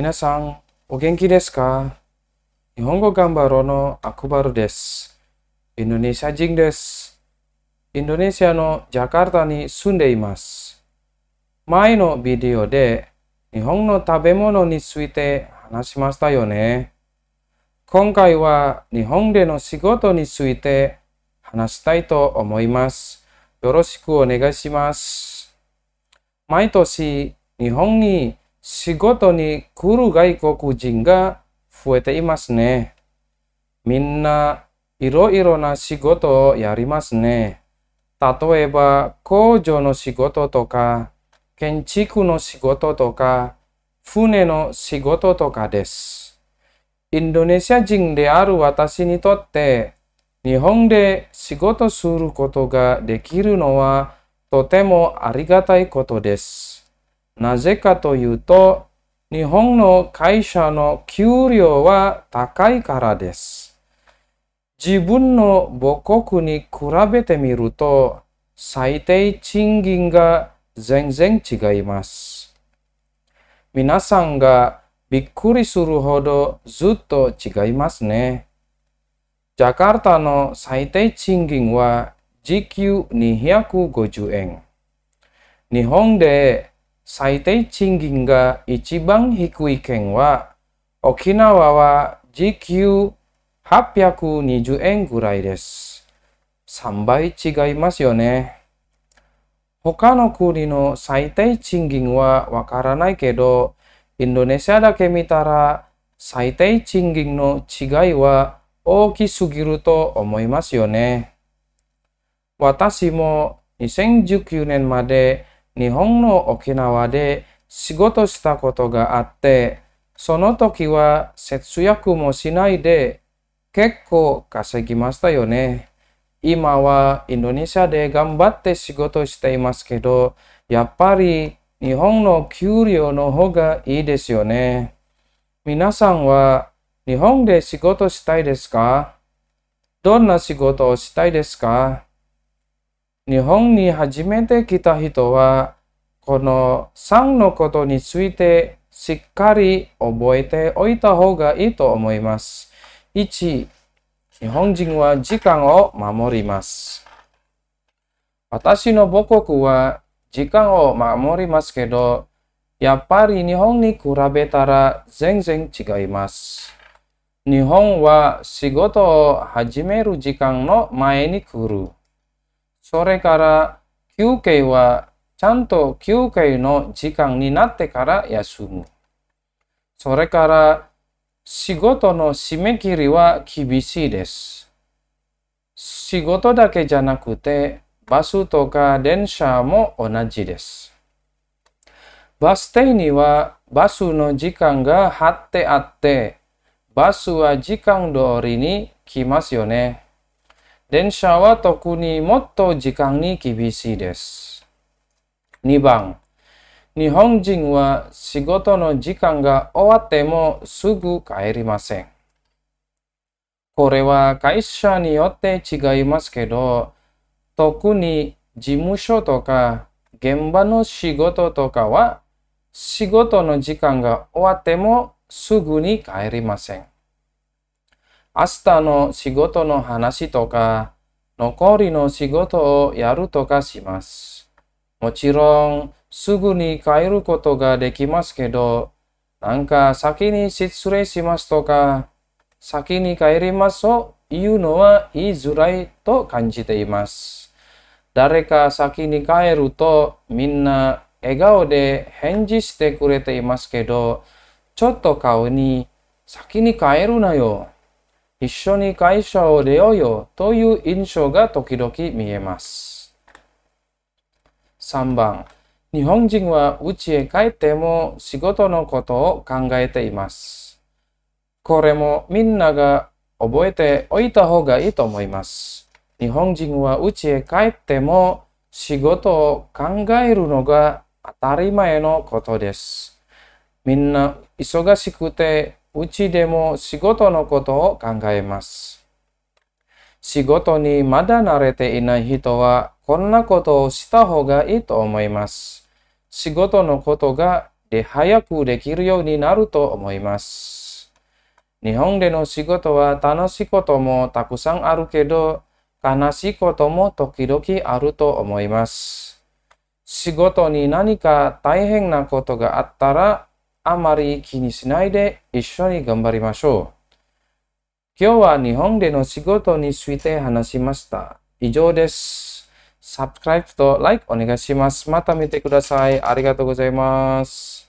皆さん、お元気ですか日本語頑張ろうのアクバルです。インドネシア人です。インドネシアのジャカルタに住んでいます。前のビデオで日本の食べ物について話しましたよね。今回は日本での仕事について話したいと思います。よろしくお願いします。毎年日本に仕事に来る外国人が増えていますね。みんないろいろな仕事をやりますね。例えば工場の仕事とか、建築の仕事とか、船の仕事とかです。インドネシア人である私にとって、日本で仕事することができるのはとてもありがたいことです。なぜかというと、日本の会社の給料は高いからです。自分の母国に比べてみると、最低賃金が全然違います。皆さんがびっくりするほどずっと違いますね。ジャカルタの最低賃金は時給250円。日本で最低賃金が一番低い県は、沖縄は時給820円ぐらいです。3倍違いますよね。他の国の最低賃金はわからないけど、インドネシアだけ見たら最低賃金の違いは大きすぎると思いますよね。私も2019年まで日本の沖縄で仕事したことがあって、その時は節約もしないで結構稼ぎましたよね。今はインドネシアで頑張って仕事していますけど、やっぱり日本の給料の方がいいですよね。皆さんは日本で仕事したいですかどんな仕事をしたいですか日本に初めて来た人は、この3のことについてしっかり覚えておいた方がいいと思います。1、日本人は時間を守ります。私の母国は時間を守りますけど、やっぱり日本に比べたら全然違います。日本は仕事を始める時間の前に来る。それから休憩はちゃんと休憩の時間になってから休む。それから仕事の締め切りは厳しいです。仕事だけじゃなくてバスとか電車も同じです。バス停にはバスの時間が貼ってあって、バスは時間通りに来ますよね。電車は特にもっと時間に厳しいです。2番、日本人は仕事の時間が終わってもすぐ帰りません。これは会社によって違いますけど、特に事務所とか現場の仕事とかは仕事の時間が終わってもすぐに帰りません。明日の仕事の話とか、残りの仕事をやるとかします。もちろん、すぐに帰ることができますけど、なんか先に失礼しますとか、先に帰りますというのは言いづらいと感じています。誰か先に帰るとみんな笑顔で返事してくれていますけど、ちょっと顔に先に帰るなよ一緒に会社を出ようよという印象が時々見えます。3番、日本人は家へ帰っても仕事のことを考えています。これもみんなが覚えておいた方がいいと思います。日本人は家へ帰っても仕事を考えるのが当たり前のことです。みんな忙しくてうちでも仕事のことを考えます。仕事にまだ慣れていない人は、こんなことをした方がいいと思います。仕事のことがで早くできるようになると思います。日本での仕事は楽しいこともたくさんあるけど、悲しいことも時々あると思います。仕事に何か大変なことがあったら、あまり気にしないで一緒に頑張りましょう。今日は日本での仕事について話しました。以上です。サブスクライブと Like お願いします。また見てください。ありがとうございます。